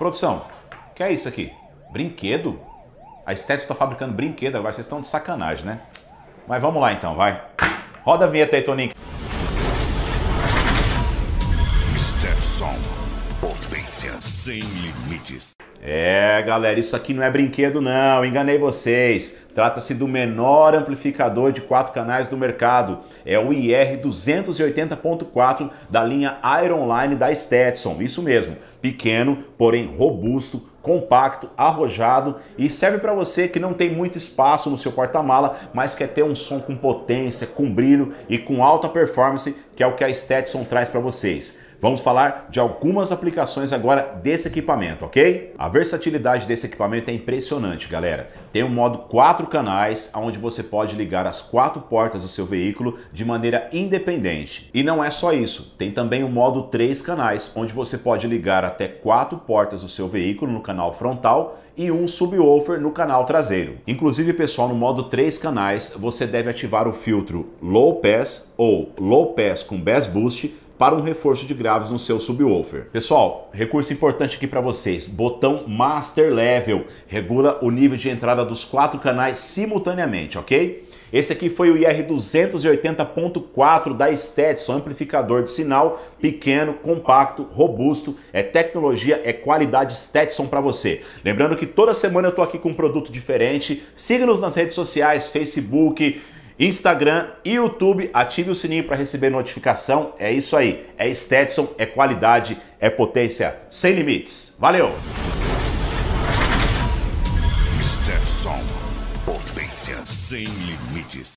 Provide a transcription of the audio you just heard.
Produção, que é isso aqui? Brinquedo? A Stetson está fabricando brinquedo agora, vocês estão de sacanagem, né? Mas vamos lá então, vai. Roda a vinheta aí, Toninho. Stetson, potência sem limites. É, galera, isso aqui não é brinquedo não, enganei vocês. Trata-se do menor amplificador de quatro canais do mercado. É o IR 280.4 da linha Ironline da Stetson, isso mesmo pequeno, porém robusto, compacto, arrojado e serve para você que não tem muito espaço no seu porta-mala, mas quer ter um som com potência, com brilho e com alta performance, que é o que a Stetson traz para vocês. Vamos falar de algumas aplicações agora desse equipamento, ok? A versatilidade desse equipamento é impressionante, galera. Tem um modo quatro canais, onde você pode ligar as quatro portas do seu veículo de maneira independente. E não é só isso, tem também o modo três canais, onde você pode ligar até quatro portas do seu veículo no canal frontal e um subwoofer no canal traseiro. Inclusive, pessoal, no modo 3 canais, você deve ativar o filtro Low Pass ou Low Pass com Bass Boost para um reforço de graves no seu subwoofer. Pessoal, recurso importante aqui para vocês, botão Master Level, regula o nível de entrada dos quatro canais simultaneamente, ok? Esse aqui foi o IR280.4 da Stetson, amplificador de sinal, pequeno, compacto, robusto, é tecnologia, é qualidade Stetson para você. Lembrando que toda semana eu tô aqui com um produto diferente, siga-nos nas redes sociais, Facebook, Instagram, e YouTube, ative o sininho para receber notificação. É isso aí. É Stetson, é qualidade, é potência sem limites. Valeu! Stetson, potência sem limites.